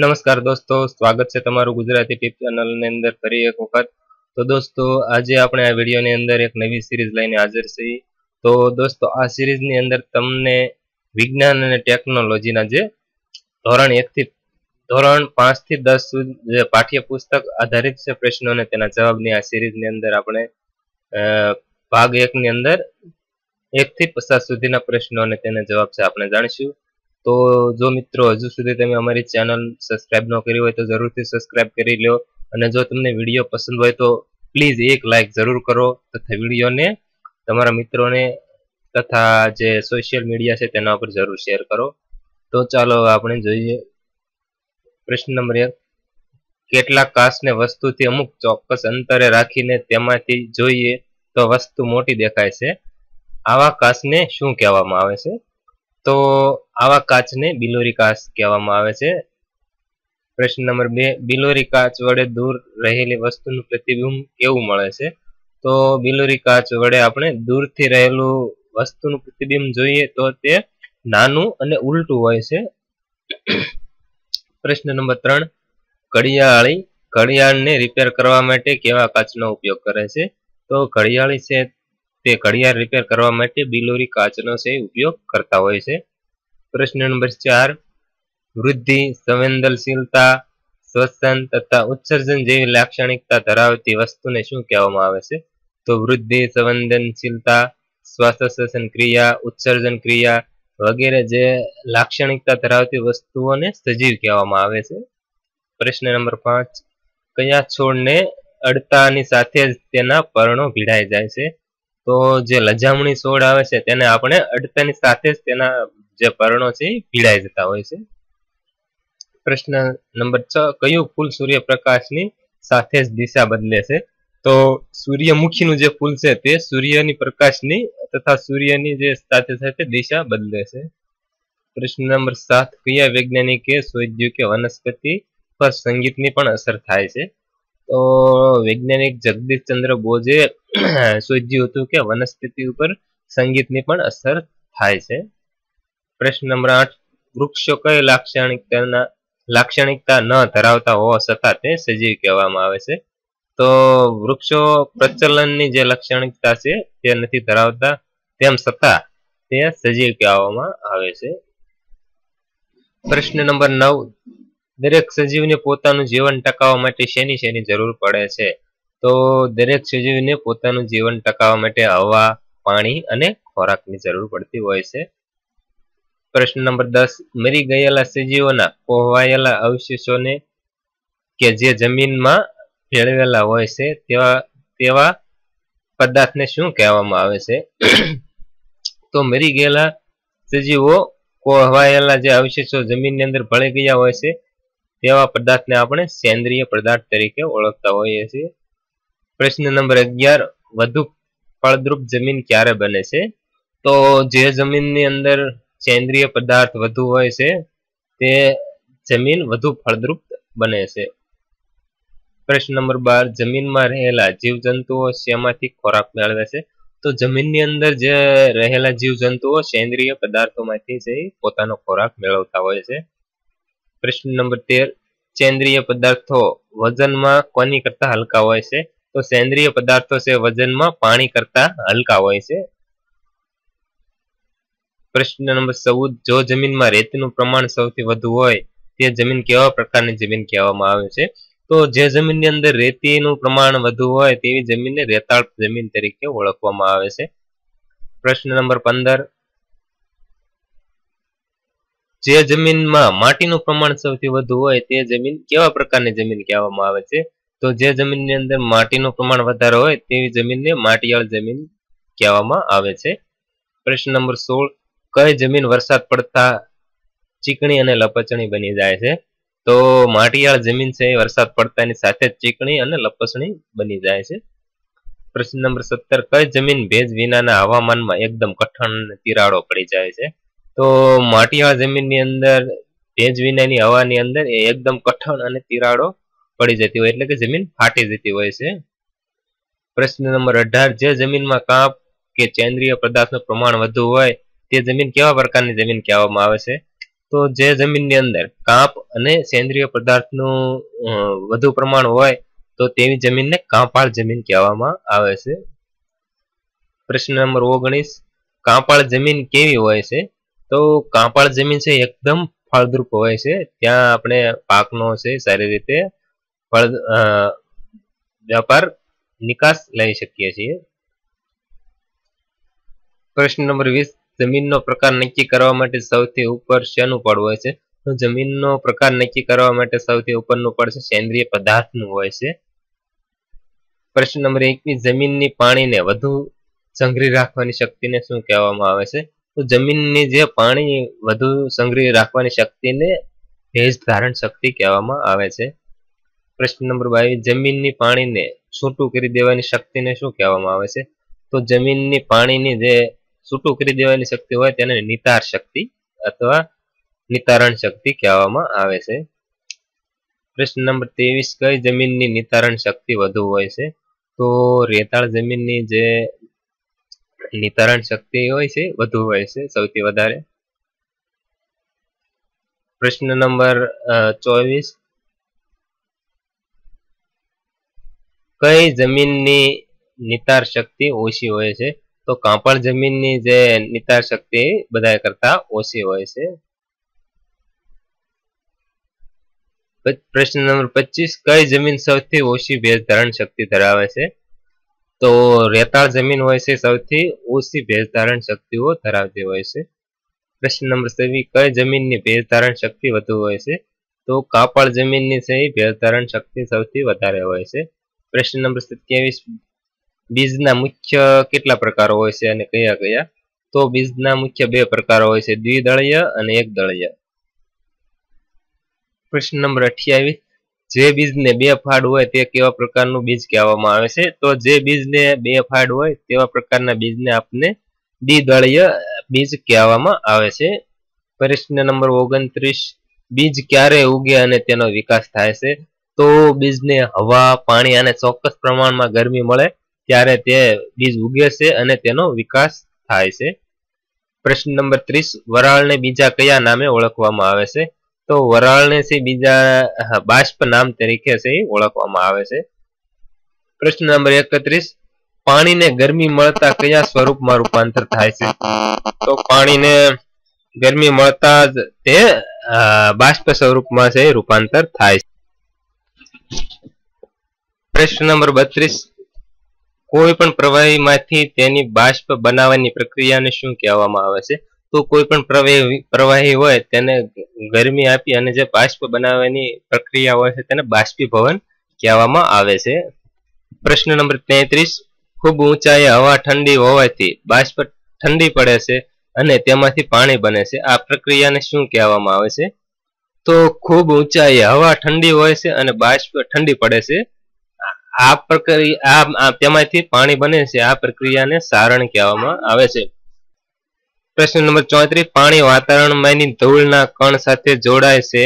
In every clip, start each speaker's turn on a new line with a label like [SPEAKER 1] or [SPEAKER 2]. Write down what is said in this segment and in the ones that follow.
[SPEAKER 1] નમસ્કાર દોસ્તો સ્વાગત છે તમારું ગુજરાતી ટીપ ચેનલની અંદર ફરી એક વખત તો દોસ્તો આજે આપણે આ વિડીયોની અંદર એક નવી સિરીઝ લઈને હાજર છીએ તો દોસ્તો આ સિરીઝની અંદર તમને વિજ્ઞાન અને ટેકનોલોજીના જે ધોરણ એકથી ધોરણ પાંચથી દસ સુધી જે પાઠ્યપુસ્તક આધારિત છે પ્રશ્નો અને તેના જવાબની આ સિરીઝની અંદર આપણે ભાગ એકની અંદર એકથી પચાસ સુધીના પ્રશ્નો અને તેના જવાબ છે આપણે જાણીશું તો જો મિત્રો હજુ સુધી તમે અમારી ચેનલ સબસ્ક્રાઇબ ન કરી હોય તો જરૂરથી સબસ્ક્રાઇબ કરી લો અને જો તમને વિડીયો પસંદ હોય તો પ્લીઝ એક લાઇક જરૂર કરો તથા વિડીયોને તમારા મિત્રોને તથા જે સોશિયલ મીડિયા છે તેના પર જરૂર શેર કરો તો ચાલો આપણે જોઈએ પ્રશ્ન નંબર એક કેટલાક કાસ્ટને વસ્તુથી અમુક ચોક્કસ અંતરે રાખીને તેમાંથી જોઈએ તો વસ્તુ મોટી દેખાય છે આવા કાસ્ટને શું કહેવામાં આવે છે તો આવા કાચને બિલોરી કાચ કહેવામાં આવે છે પ્રશ્ન નંબર બે બિલોરી કાચ વડે દૂર રહેલી વસ્તુનું પ્રતિબિંબ કેવું મળે છે તો બિલોરી કાચ વડે આપણે દૂરથી રહેલું વસ્તુનું પ્રતિબિંબ જોઈએ તો તે નાનું અને ઉલટું હોય છે પ્રશ્ન નંબર ત્રણ ઘડિયાળી ઘડિયાળને રિપેર કરવા માટે કેવા કાચનો ઉપયોગ કરે છે તો ઘડિયાળી છે તે ઘડિયાળ રિપેર કરવા માટે બિલોરી કાચનો છે ઉપયોગ કરતા હોય છે પ્રશ્ન નંબર ચાર વૃદ્ધિ સંવેદનશીલતા શ્વસન તથા ઉત્સર્જન જેવી લાક્ષણિકતા ધરાવતી વસ્તુને શું કહેવામાં આવે છે તો વૃદ્ધિ સંવેદનશીલતા શ્વાસોશ્વસન ક્રિયા ઉત્સર્જન ક્રિયા વગેરે જે લાક્ષણિકતા ધરાવતી વસ્તુઓને સજીવ કહેવામાં આવે છે પ્રશ્ન નંબર પાંચ કયા છોડને અડતાની સાથે જ તેના પર્ણો ભીડાઈ જાય છે તો જે લજામણી છોડ આવે છે તેને આપણે અડતાની સાથે જ તેના જે પર્ણો છે ભીડાઈ જતા હોય છે પ્રશ્ન નંબર છ કયું ફૂલ સૂર્યપ્રકાશની સાથે જ દિશા બદલે છે તો સૂર્યમુખીનું જે ફૂલ છે તે સૂર્યની પ્રકાશની તથા સૂર્યની જે સાથે સાથે દિશા બદલે છે પ્રશ્ન નંબર સાત કયા વૈજ્ઞાનિકે શોધ્યું કે વનસ્પતિ પર સંગીતની પણ અસર થાય છે તો વૈજ્ઞાનિક જગદીશચંદ્ર બોઝે શોધ્યું હતું કે વનસ્પતિ ઉપર સંગીતની પણ અસર થાય છે પ્રશ્ન નંબર આઠ વૃક્ષો કઈ લાક્ષણિકતાના લાક્ષણિકતા ન ધરાવતા હોવા છતાં તે સજીવ કહેવામાં આવે છે તો વૃક્ષો પ્રચલનની જે લાક્ષણિકતા છે તે નથી ધરાવતા તેમ છતાં તે સજીવ કહેવામાં આવે છે પ્રશ્ન નંબર નવ દરેક સજીવને પોતાનું જીવન ટકાવવા માટે શેની શેની જરૂર પડે છે તો દરેક સજીવને પોતાનું જીવન ટકાવવા માટે હવા પાણી અને ખોરાકની જરૂર પડતી હોય છે પ્રશ્ન નંબર દસ મરી ગયેલા સજીવોના કોહવાયેલા અવશેષોને કે જે જમીનમાં ફેળવેલા હોય છે તેવા તેવા પદાર્થને શું કહેવામાં આવે છે તો મરી ગયેલા સજીવો કોહવાયેલા જે અવશેષો જમીનની અંદર ભળી ગયા હોય છે તેવા પદાર્થને આપણે સેન્દ્રીય પદાર્થ તરીકે ઓળખતા હોઈએ છીએ પ્રશ્ન નંબર અગિયાર વધુ ફળદ્રુપ જમીન ક્યારે બને છે તો જે જમીનની અંદર સેન્દ્રીય પદાર્થ વધુ હોય છે તે જમીન વધુ ફળદ્રુપ બને છે પ્રશ્ન નંબર બાર જમીનમાં રહેલા જીવજંતુઓ શેમાંથી ખોરાક મેળવે છે તો જમીનની અંદર જે રહેલા જીવજંતુઓ સેન્દ્રિય પદાર્થોમાંથી જે પોતાનો ખોરાક મેળવતા હોય છે પ્રશ્ન નંબર તેર સેન્દ્રિય પદાર્થો વજનમાં કોની કરતા હલકા હોય છે તો સેન્દ્રિય પદાર્થો છે વજનમાં પાણી કરતા હલકા હોય છે પ્રશ્ન નંબર ચૌદ જો જમીનમાં રેતીનું પ્રમાણ સૌથી વધુ હોય તે જમીન કેવા પ્રકારની જમીન કહેવામાં આવે છે તો જે જમીનની અંદર રેતીનું પ્રમાણ વધુ હોય તેવી જમીનને રેતાળ જમીન તરીકે ઓળખવામાં આવે છે પ્રશ્ન નંબર પંદર જે જમીનમાં માટીનું પ્રમાણ સૌથી વધુ હોય તે જમીન કેવા પ્રકારની જમીન કહેવામાં આવે છે તો જે જમીનની અંદર માટીનું પ્રમાણ વધારે હોય તેવી જમીનને માટીયાળ જમીન કહેવામાં આવે છે પ્રશ્ન નંબર સોળ કઈ જમીન વરસાદ પડતા ચીકણી અને લપચણી બની જાય છે તો માટીયાળ જમીન છે એ વરસાદ પડતાની સાથે ચીકણી અને લપસણી બની જાય છે પ્રશ્ન નંબર સત્તર કઈ જમીન ભેજ વિનાના હવામાનમાં એકદમ કઠણ તિરાડો પડી જાય છે તો માટીવાળા જમીનની અંદર ભેજ વિનાની હવાની અંદર એ એકદમ કઠણ અને તિરાડો પડી જતી હોય એટલે કે જમીન ફાટી જતી હોય છે પ્રશ્ન નંબર અઢાર જે જમીનમાં કાપ કે ચેન્દ્રીય પદાર્થનું પ્રમાણ વધુ હોય તે જમીન કેવા પ્રકારની જમીન કહેવામાં આવે છે તો જે જમીનની અંદર કાપ અને સેન્દ્રીય પદાર્થનું વધુ પ્રમાણ હોય તો તેવી જમીનને કાંપાળ જમીન કહેવામાં આવે છે પ્રશ્ન નંબર ઓગણીસ કાંપાળ જમીન કેવી હોય છે તો કાંપાળ જમીન છે એકદમ ફળદ્રુપ હોય છે ત્યાં આપણે પાકનો છે સારી રીતે ફળ વ્યાપાર નિકાસ લઈ શકીએ છીએ પ્રશ્ન નંબર વીસ જમીનનો પ્રકાર નક્કી કરવા માટે સૌથી ઉપર શેનું પડ હોય છે તો જમીનનો પ્રકાર નક્કી કરવા માટે સૌથી ઉપરનું પડ છે સેન્દ્રિય પદાર્થનું હોય છે પ્રશ્ન નંબર એકવીસ જમીનની પાણીને વધુ સંઘરી રાખવાની શક્તિને શું કહેવામાં આવે છે તો જમીનની જે પાણી વધુ સંગ્રહી રાખવાની શક્તિને ભેજ ધારણ શક્તિ કહેવામાં આવે છે પ્રશ્ન નંબર બાવીસ જમીનની પાણીને છૂટું કરી દેવાની શક્તિને શું કહેવામાં આવે છે તો જમીનની પાણીની જે છૂટું કરી દેવાની શક્તિ હોય તેને નિતાર શક્તિ અથવા નિતારણ શક્તિ કહેવામાં આવે છે પ્રશ્ન નંબર તેવીસ કઈ જમીનની નિતારણ શક્તિ વધુ હોય છે તો રેતાળ જમીનની જે ની તરણ શક્તિ હોય છે વધુ હોય છે સૌથી વધારે પ્રશ્ન નંબર ચોવીસ કઈ જમીનની નિતાર શક્તિ ઓછી હોય છે તો કાપડ જમીનની જે નિતાર શક્તિ બધા કરતા ઓછી હોય છે પ્રશ્ન નંબર પચીસ કઈ જમીન સૌથી ઓછી ભેજ ધારણ શક્તિ ધરાવે છે તો રેતાળ જમીન હોય છે સૌથી ઓછી ભેજ ધારણ શક્તિઓ ધરાવતી હોય છે પ્રશ્ન નંબર સેવી કઈ જમીનની ભેજ ધારણ શક્તિ વધુ હોય છે તો કાપડ જમીનની છે ભેજ ધારણ શક્તિ સૌથી વધારે હોય છે પ્રશ્ન નંબર સત્યાવીસ બીજના મુખ્ય કેટલા પ્રકારો હોય છે અને કયા કયા તો બીજના મુખ્ય બે પ્રકારો હોય છે દ્વિદળીય અને એક એકદળીય પ્રશ્ન નંબર અઠ્યાવીસ જે બીજને બે ફાળ હોય તે કેવા પ્રકારનું બીજ કહેવામાં આવે છે તો જે બીજને બે ફાડ હોય તેવા પ્રકારના બીજને આપણે દ્વિદળીય બીજ કહેવામાં આવે છે પ્રશ્ન નંબર ઓગણત્રીસ બીજ ક્યારે ઉગે અને તેનો વિકાસ થાય છે તો બીજને હવા પાણી અને ચોક્કસ પ્રમાણમાં ગરમી મળે ત્યારે તે બીજ ઉગે છે અને તેનો વિકાસ થાય છે પ્રશ્ન નંબર ત્રીસ વરાળને બીજા કયા નામે ઓળખવામાં આવે છે તો વરાળને છે બીજા બાષ્પ નામ તરીકે છે ઓળખવામાં આવે છે પ્રશ્ન નંબર એકત્રીસ પાણીને ગરમી મળતા કયા સ્વરૂપમાં રૂપાંતર થાય છે તો પાણીને ગરમી મળતા જ તે બાષ્પ સ્વરૂપમાં છે રૂપાંતર થાય છે પ્રશ્ન નંબર બત્રીસ કોઈ પણ પ્રવાહીમાંથી તેની બાષ્પ બનાવવાની પ્રક્રિયાને શું કહેવામાં આવે છે તો કોઈ પણ પ્રવાહી પ્રવાહી હોય તેને ગરમી આપી અને જે બાષ્પ બનાવવાની પ્રક્રિયા હોય છે તેને બાષ્પીભવન કહેવામાં આવે છે પ્રશ્ન નંબર તેત્રીસ ખૂબ ઊંચાઈએ હવા ઠંડી હોવાથી બાષ્પ ઠંડી પડે છે અને તેમાંથી પાણી બને છે આ પ્રક્રિયાને શું કહેવામાં આવે છે તો ખૂબ ઊંચાઈએ હવા ઠંડી હોય છે અને બાષ્પ ઠંડી પડે છે આ પ્રક્રિયા આ તેમાંથી પાણી બને છે આ પ્રક્રિયાને સારણ કહેવામાં આવે છે પ્રશ્ન નંબર ચોત્રીસ પાણી વાતાવરણમાંની ધૂળના કણ સાથે જોડાય છે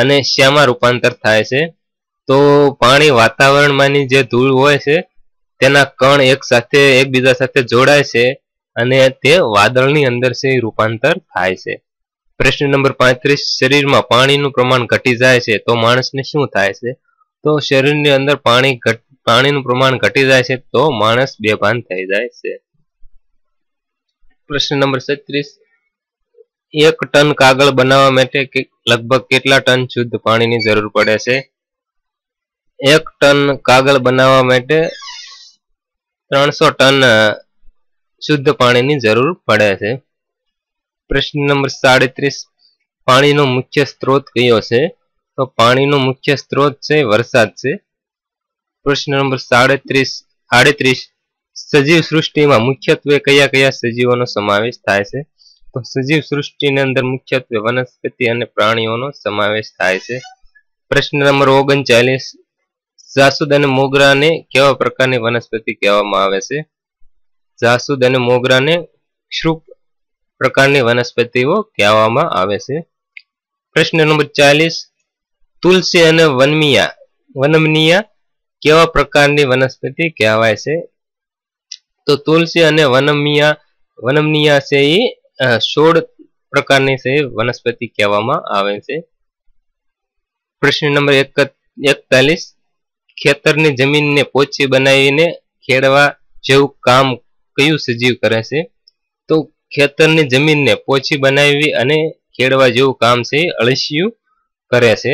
[SPEAKER 1] અને શ્યામાં રૂપાંતર થાય છે તો પાણી વાતાવરણમાંની જે ધૂળ હોય છે તેના કણ એક સાથે એકબીજા સાથે જોડાય છે અને તે વાદળની અંદર છે રૂપાંતર થાય છે પ્રશ્ન નંબર પાંત્રીસ શરીરમાં પાણીનું પ્રમાણ ઘટી જાય છે તો માણસને શું થાય છે તો શરીરની અંદર પાણી પાણીનું પ્રમાણ ઘટી જાય છે તો માણસ બેભાન થઈ જાય છે પ્રશ્ન નંબર છત્રીસ એક ટન કાગળ બનાવવા માટે લગભગ કેટલા ટન શુદ્ધ પાણીની જરૂર પડે છે એક ટન કાગળ બનાવવા માટે ત્રણસો ટન શુદ્ધ પાણીની જરૂર પડે છે પ્રશ્ન નંબર સાડત્રીસ પાણીનો મુખ્ય સ્ત્રોત કયો છે તો પાણીનો મુખ્ય સ્ત્રોત છે વરસાદ છે પ્રશ્ન નંબર સાડત્રીસ આડત્રીસ સજીવ સૃષ્ટિમાં મુખ્યત્વે કયા કયા સજીવોનો સમાવેશ થાય છે તો સજીવ સૃષ્ટિની અંદર મુખ્યત્વે વનસ્પતિ અને પ્રાણીઓનો સમાવેશ થાય છે પ્રશ્ન નંબર ઓગણચાલીસ જાસૂદ અને મોગરાને કેવા પ્રકારની વનસ્પતિ કહેવામાં આવે છે જાસૂદ અને મોગરાને ક્ષુપ પ્રકારની વનસ્પતિઓ કહેવામાં આવે છે પ્રશ્ન નંબર ચાલીસ તુલસી અને વનમિયા વનમનિયા કેવા પ્રકારની વનસ્પતિ કહેવાય છે તો તુલસી અને વનમિયા વનમનિયા છે એ સોળ પ્રકારની છે વનસ્પતિ કહેવામાં આવે છે પ્રશ્ન નંબર એકતાલીસ ખેતરની જમીનને પોચી બનાવીને ખેડવા જેવું કામ કયું સજીવ કરે છે તો ખેતરની જમીનને પોચી બનાવી અને ખેડવા જેવું કામ છે અળસિયું કરે છે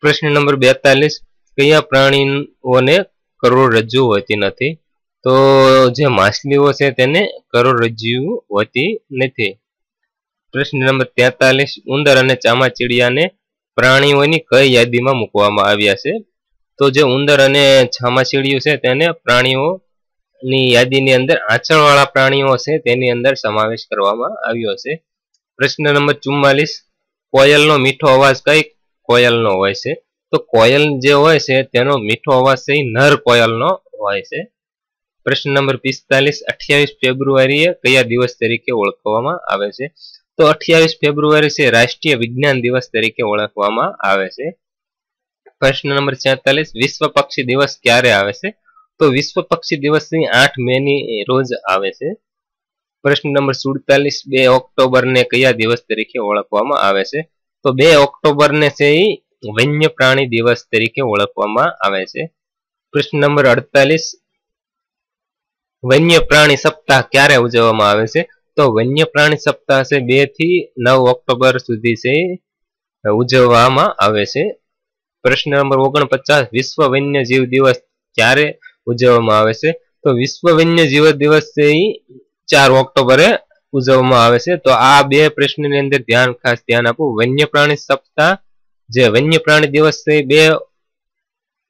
[SPEAKER 1] પ્રશ્ન નંબર બેતાલીસ કયા પ્રાણીઓને કરોડરજ્જુ હોતી નથી તો જે માછલીઓ છે તેને કરોડરજ્જુ હોતી નથી પ્રશ્ન નંબર તેતાલીસ ઉંદર અને ચામાચીડિયાને પ્રાણીઓની કઈ યાદીમાં મૂકવામાં આવ્યા છે તો જે ઉંદર અને ચામાચીડિયું છે તેને પ્રાણીઓની યાદીની અંદર આંચળવાળા પ્રાણીઓ છે તેની અંદર સમાવેશ કરવામાં આવ્યો છે પ્રશ્ન નંબર ચુમ્માલીસ કોયલનો મીઠો અવાજ કઈ કોયલનો હોય છે તો કોયલ જે હોય છે તેનો મીઠો અવાજ છે નર કોયલનો હોય છે પ્રશ્ન નંબર પિસ્તાલીસ અઠ્યાવીસ ફેબ્રુઆરી કયા દિવસ તરીકે ઓળખવામાં આવે છે તો અઠ્યાવીસ ફેબ્રુઆરી છે રાષ્ટ્રીય વિજ્ઞાન દિવસ તરીકે ઓળખવામાં આવે છે પ્રશ્ન નંબર છેતાલીસ વિશ્વ પક્ષી દિવસ ક્યારે આવે છે તો વિશ્વ પક્ષી દિવસની આઠ મે ની રોજ આવે છે પ્રશ્ન નંબર સુડતાલીસ બે ઓક્ટોબર ને કયા દિવસ તરીકે ઓળખવામાં આવે છે તો બે ઓક્ટોબરને છે એ વન્ય પ્રાણી દિવસ તરીકે ઓળખવામાં આવે છે પ્રશ્ન નંબર અડતાલીસ વન્ય પ્રાણી સપ્તાહ ક્યારે ઉજવવામાં આવે છે તો વન્ય પ્રાણી સપ્તાહ છે બે થી નવ ઓક્ટોબર સુધી છે ઉજવવામાં આવે છે પ્રશ્ન નંબર ઓગણપચાસ વિશ્વ વન્ય જીવ દિવસ ક્યારે ઉજવવામાં આવે છે તો વિશ્વ વન્ય જીવ દિવસ છે ચાર ઓક્ટોબરે ઉજવવામાં આવે છે તો આ બે પ્રશ્નની અંદર ધ્યાન ખાસ ધ્યાન આપો વન્ય પ્રાણી સપ્તાહ જે વન્ય પ્રાણી દિવસ છે બે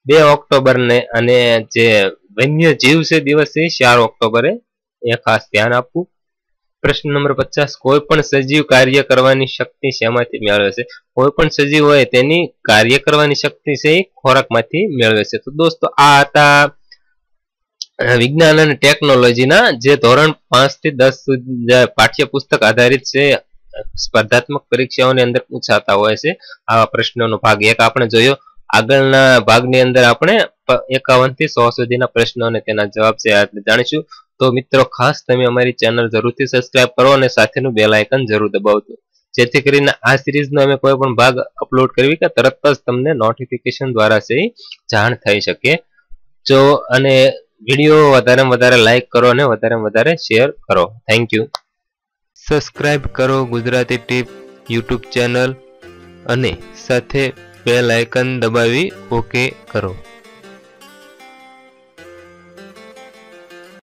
[SPEAKER 1] બે ઓક્ટોબરને અને જે વન્ય જીવ છે દિવસે ચાર ઓક્ટોબરે એ ખાસ ધ્યાન આપવું પ્રશ્ન નંબર પચાસ કોઈ પણ સજીવ કાર્ય કરવાની શક્તિ શેમાંથી મેળવે છે કોઈ પણ સજીવ હોય તેની કાર્ય કરવાની શક્તિ છે ખોરાકમાંથી મેળવે છે તો દોસ્તો આ હતા વિજ્ઞાન અને ટેકનોલોજીના જે ધોરણ પાંચ થી દસ પાઠ્ય પુસ્તક આધારિત છે સ્પર્ધાત્મક પરીક્ષાઓની અંદર પૂછાતા હોય છે આવા પ્રશ્નોનો ભાગ એક આપણે જોયો આગળના ભાગની અંદર આપણે એકાવન થી સો સુધીના પ્રશ્નો અને તેના જવાબ છે જાણીશું તો મિત્રો ખાસ તમે અમારી ચેનલ જરૂરથી સબસ્ક્રાઇબ કરો અને સાથેનું બેલ આઇકન જરૂર દબાવજો જેથી કરીને આ સિરીઝનો અમે કોઈ પણ ભાગ અપલોડ કરવી કે તરત જ તમને નોટિફિકેશન દ્વારા છે જાણ થઈ શકે જો અને વિડીયો વધારે વધારે લાઇક કરો અને વધારે વધારે શેર કરો થેન્ક યુ સબસ્ક્રાઇબ કરો ગુજરાતી ટીપ યુટ્યુબ ચેનલ અને સાથે બે લાયકન દબાવી ઓકે કરો